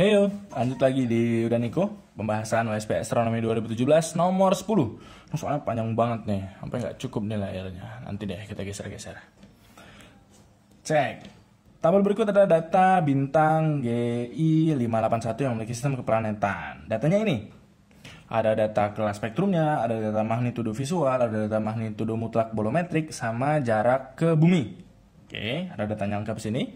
Heyo, lanjut lagi di Udaniko, pembahasan WSP Astronomi 2017 nomor 10. Nah, soalnya panjang banget nih, sampai nggak cukup nih layarnya. Nanti deh kita geser-geser. Cek. Tabel berikut ada data bintang GI 581 yang memiliki sistem keplanetan. Datanya ini. Ada data kelas spektrumnya, ada data magnitudo visual, ada data magnitudo mutlak bolometrik, sama jarak ke bumi. Oke, ada datanya lengkap sini.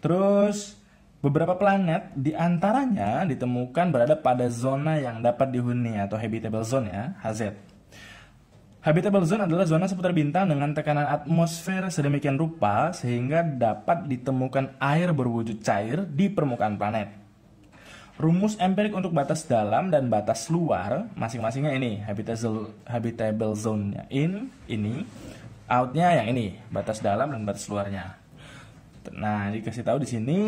Terus Beberapa planet diantaranya ditemukan berada pada zona yang dapat dihuni atau habitable zone ya, HZ. Habitable zone adalah zona seputar bintang dengan tekanan atmosfer sedemikian rupa sehingga dapat ditemukan air berwujud cair di permukaan planet. Rumus empirik untuk batas dalam dan batas luar masing-masingnya ini habitable zone-nya in ini, outnya yang ini, batas dalam dan batas luarnya. Gitu. Nah, dikasih tahu di sini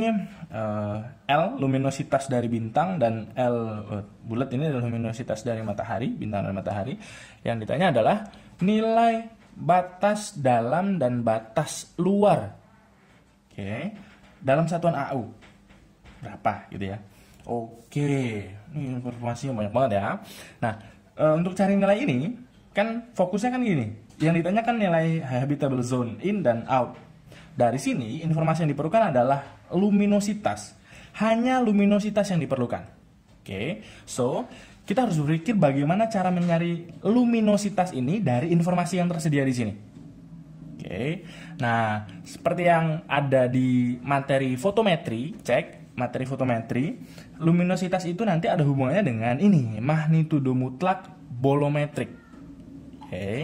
uh, L luminositas dari bintang dan L uh, bulat ini adalah luminositas dari matahari, bintang dan matahari. Yang ditanya adalah nilai batas dalam dan batas luar. Oke. Okay. Dalam satuan AU berapa gitu ya. Oke. Okay. Ini informasinya banyak banget ya. Nah, uh, untuk cari nilai ini kan fokusnya kan gini. Yang ditanyakan nilai habitable zone in dan out dari sini, informasi yang diperlukan adalah luminositas. Hanya luminositas yang diperlukan. Oke, okay? so kita harus berpikir bagaimana cara mencari luminositas ini dari informasi yang tersedia di sini. Oke, okay? nah seperti yang ada di materi fotometri, cek materi fotometri, luminositas itu nanti ada hubungannya dengan ini magnitudo mutlak bolometrik. Oke, okay?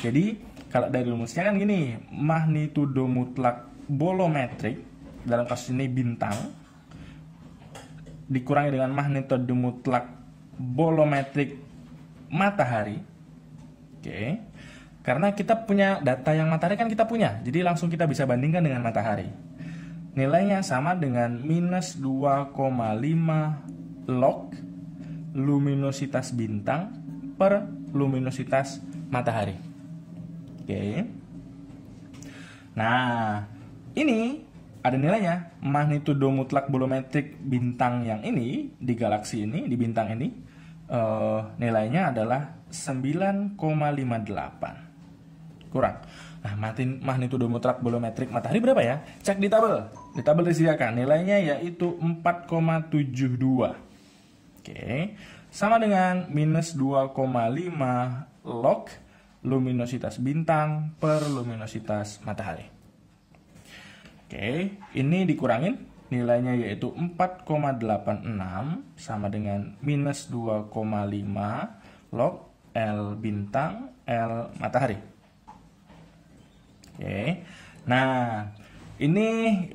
jadi kalau dari rumusnya kan gini, magnitudo mutlak bolometrik dalam kasus ini bintang dikurangi dengan magnitudo mutlak bolometrik matahari. Oke. Karena kita punya data yang matahari kan kita punya. Jadi langsung kita bisa bandingkan dengan matahari. Nilainya sama dengan minus 2,5 log luminositas bintang per luminositas matahari okay. nah ini ada nilainya magnitudo mutlak bolometrik bintang yang ini di galaksi ini di bintang ini uh, nilainya adalah 9,58 kurang Nah, matin, magnitudo mutlak bolometrik matahari berapa ya? Cek di tabel. Di tabel disediakan nilainya yaitu 4,72. Oke. Sama dengan minus 2,5 log luminositas bintang per luminositas matahari. Oke, ini dikurangin nilainya yaitu 4,86 sama dengan minus 2,5 log L bintang L matahari. Oke, nah ini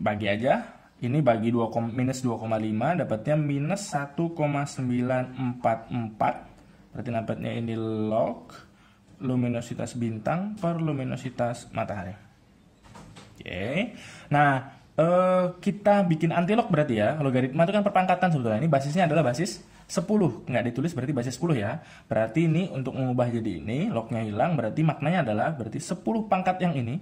bagi aja. Ini bagi 2, minus 2,5 dapatnya minus 1,944. Berarti dapatnya ini log luminositas bintang per luminositas matahari. Oke. Nah, eh, kita bikin antilog berarti ya. Logaritma itu kan perpangkatan sebetulnya. Ini basisnya adalah basis 10. Nggak ditulis berarti basis 10 ya. Berarti ini untuk mengubah jadi ini, lognya hilang. Berarti maknanya adalah berarti 10 pangkat yang ini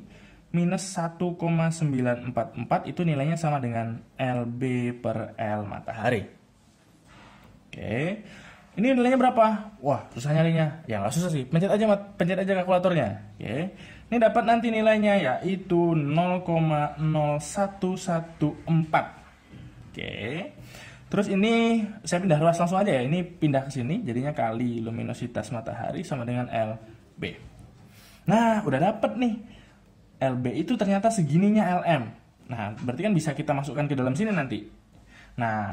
minus 1,944 itu nilainya sama dengan LB per L matahari. Oke. Okay ini nilainya berapa? Wah, susah nyarinya. Ya nggak susah sih, pencet aja mat, pencet aja kalkulatornya. Oke. Okay. Ini dapat nanti nilainya yaitu 0,0114. Oke. Okay. Terus ini saya pindah ruas langsung aja ya. Ini pindah ke sini jadinya kali luminositas matahari sama dengan LB. Nah, udah dapet nih. LB itu ternyata segininya LM. Nah, berarti kan bisa kita masukkan ke dalam sini nanti. Nah,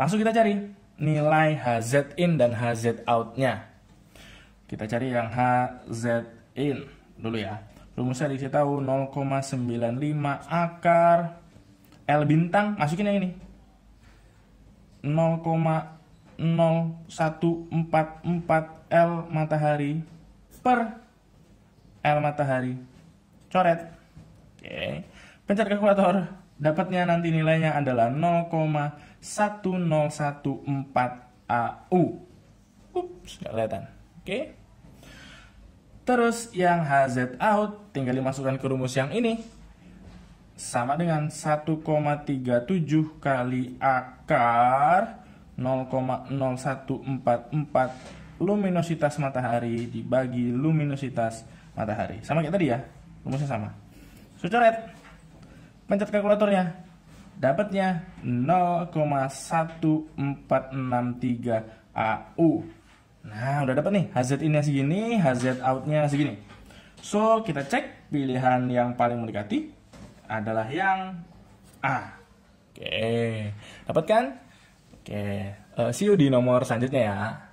langsung kita cari nilai HZ in dan HZ out-nya. Kita cari yang HZ in dulu ya. Rumusnya dikasih tahu 0,95 akar L bintang, masukin yang ini. 0,0144 L matahari per L matahari. Coret. Oke. Pencet kalkulator. Dapatnya nanti nilainya adalah 0,1014 AU. Ups, nggak kelihatan. Oke. Terus yang HZ out tinggal dimasukkan ke rumus yang ini. Sama dengan 1,37 kali akar 0,0144 luminositas matahari dibagi luminositas matahari. Sama kayak tadi ya, rumusnya sama. So, coret pencet kalkulatornya dapatnya 0,1463 AU nah udah dapat nih HZ innya segini HZ outnya segini so kita cek pilihan yang paling mendekati adalah yang A oke dapat kan oke uh, see you di nomor selanjutnya ya